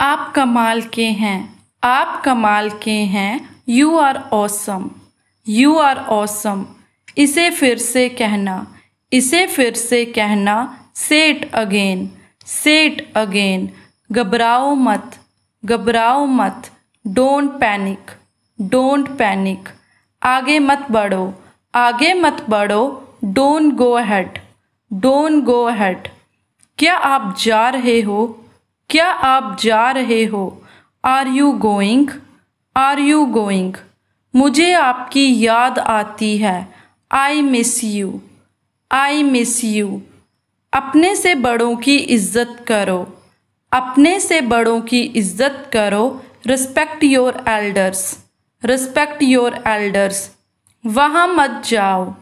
आप कमाल के हैं आप कमाल के हैं you are awesome you are awesome इसे फिर से कहना इसे फिर से कहना सेट अगेन सेट अगेन घबराओ मत घबराओ मत डोंट पैनिक डोंट पैनिक आगे मत बढ़ो आगे मत बढ़ो don't go ahead don't go ahead क्या आप जा रहे हो क्या आप जा रहे हो are you going are you going मुझे आपकी याद आती है I miss you I miss you अपने से बड़ों की इज्जत करो अपने से बड़ों की इज्जत करो respect your elders respect your elders वहाँ मत जाओ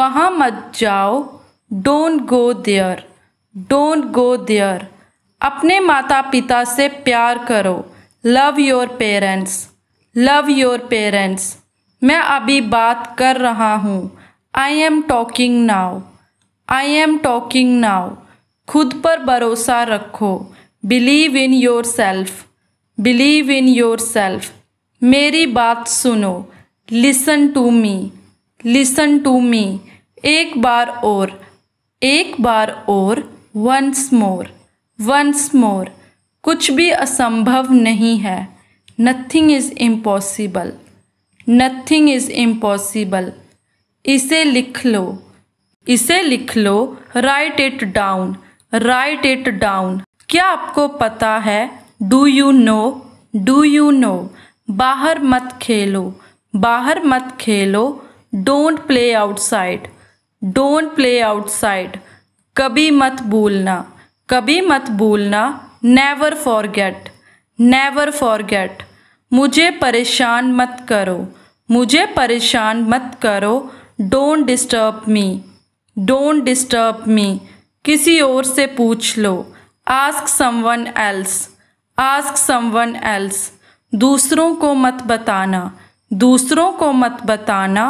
वहाँ मत जाओ don't go there don't go there अपने माता पिता से प्यार करो love your parents love your parents मैं अभी बात कर रहा हूँ I am talking now I am talking now खुद पर भरोसा रखो believe in yourself believe in yourself मेरी बात सुनो listen to me listen to me एक बार और एक बार और वंस मोर वंस मोर कुछ भी असंभव नहीं है nothing is impossible nothing is impossible इसे लिख लो इसे लिख लो write it down write it down क्या आपको पता है do you know do you know बाहर मत खेलो बाहर मत खेलो don't play outside don't play outside कभी मत भूलना कभी मत भूलना नेवर फॉरगेट नेवर फॉरगेट मुझे परेशान मत करो मुझे परेशान मत करो don't disturb me don't disturb me किसी और से पूछ लो ask someone else ask someone else दूसरों को मत बताना दूसरों को मत बताना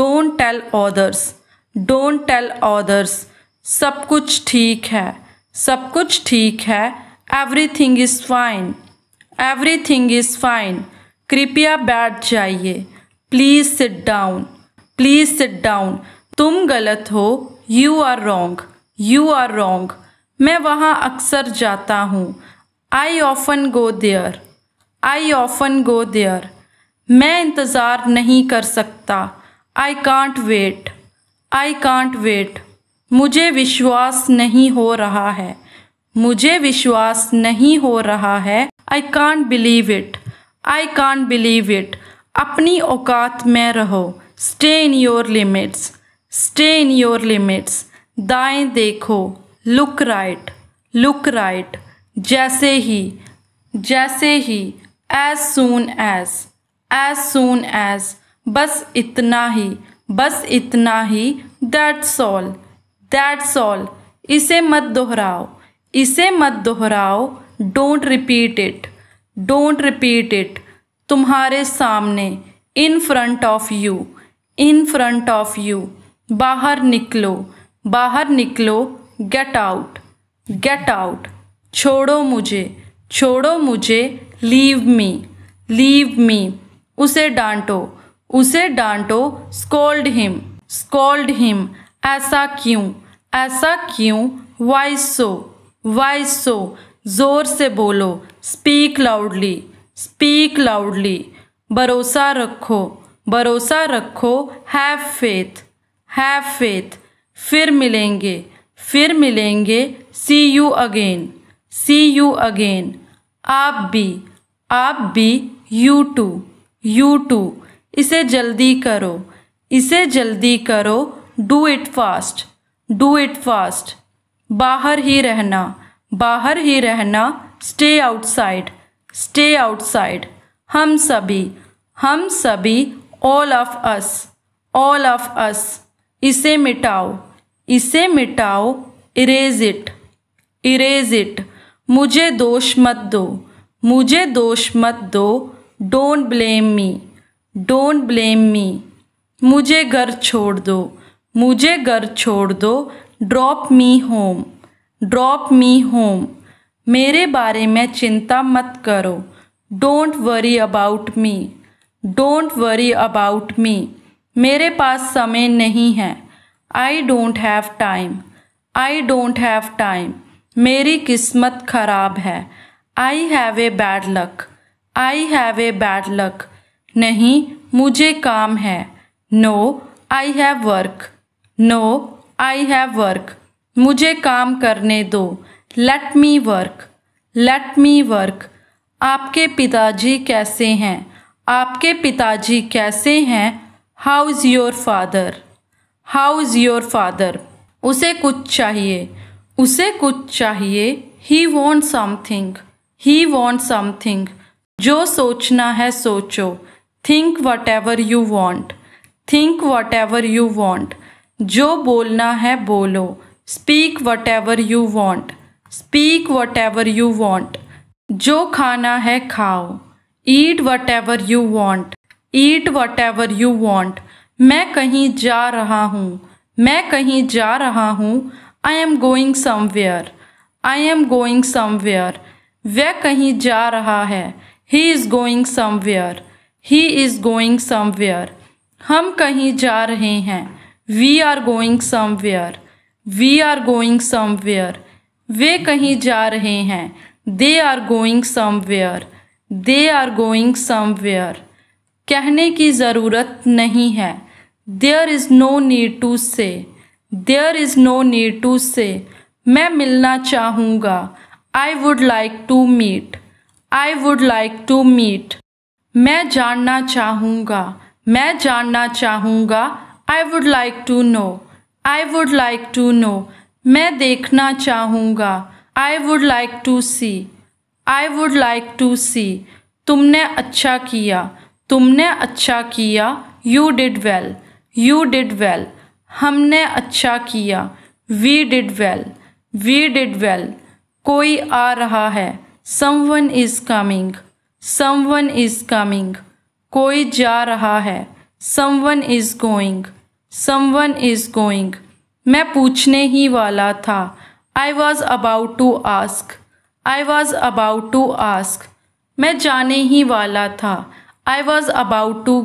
don't tell others don't tell others सब कुछ ठीक है सब कुछ ठीक है everything is fine everything is fine कृपया बैठ जाइए please sit down please sit down तुम गलत हो you are wrong you are wrong मैं वहाँ अक्सर जाता हूँ I often go there I often go there मैं इंतज़ार नहीं कर सकता I can't wait I can't wait मुझे विश्वास नहीं हो रहा है मुझे विश्वास नहीं हो रहा है I can't believe it I can't believe it अपनी औकात में रहो stay in your limits stay in your limits दाएं देखो लुक राइट लुक राइट जैसे ही जैसे ही as soon as as soon as बस इतना ही बस इतना ही दैट्स ऑल दैट्स ऑल इसे मत दोहराओ इसे मत दोहराओ don't repeat it don't repeat it तुम्हारे सामने in front of you in front of you बाहर निकलो बाहर निकलो गेट आउट गेट आउट छोड़ो मुझे छोड़ो मुझे लीव मी लीव मी उसे डांटो उसे डांटो स्कोल्ड हिम स्कोल्ड हिम ऐसा क्यों ऐसा क्यों वाई सो वाई सो ज़ोर से बोलो स्पीक लाउडली स्पीक लाउडली भरोसा रखो भरोसा रखो हैव फेथ हैव फेथ फिर मिलेंगे फिर मिलेंगे see you again see you again आप भी आप भी यू टू यू टू इसे जल्दी करो इसे जल्दी करो do it fast do it fast बाहर ही रहना बाहर ही रहना स्टे आउटसाइड स्टे आउटसाइड हम सभी हम सभी all of us all of us इसे मिटाओ इसे मिटाओ इरेज इट इरेज इट मुझे दोष मत दो मुझे दोष मत दो don't blame me don't blame me मुझे घर छोड़ दो मुझे घर छोड़ दो drop me home drop me home मेरे बारे में चिंता मत करो don't worry about me don't worry about me मेरे पास समय नहीं है I don't have time I don't have time मेरी किस्मत ख़राब है I have a bad luck I have a bad luck नहीं मुझे काम है no I have work no I have work मुझे काम करने दो let me work let me work आपके पिताजी कैसे हैं आपके पिताजी कैसे हैं how is your father how is your father उसे कुछ चाहिए उसे कुछ चाहिए he want something he want something जो सोचना है सोचो think whatever you want think whatever you want जो बोलना है बोलो speak whatever you want speak whatever you want जो खाना है खाओ eat whatever you want eat whatever you want मैं कहीं जा रहा हूँ मैं कहीं जा रहा हूँ I am going somewhere I am going somewhere वह कहीं जा रहा है he is going somewhere he is going somewhere हम कहीं जा रहे हैं we are going somewhere we are going somewhere वे कहीं जा रहे हैं they are going somewhere they are going somewhere कहने की ज़रूरत नहीं है there is no need to say there is no need to say मैं मिलना चाहूँगा I would like to meet I would like to meet मैं जानना चाहूँगा मैं जानना चाहूँगा I would like to know I would like to know मैं देखना चाहूँगा I would like to see I would like to see तुमने अच्छा किया तुमने अच्छा किया you did well you did well हमने अच्छा किया we did well we did well कोई आ रहा है someone is coming some someone is coming कोई जा रहा है someone is going someone is going मैं पूछने ही वाला था I was about to ask I was about to ask मैं जाने ही वाला था आई वॉज़ अबाउट टू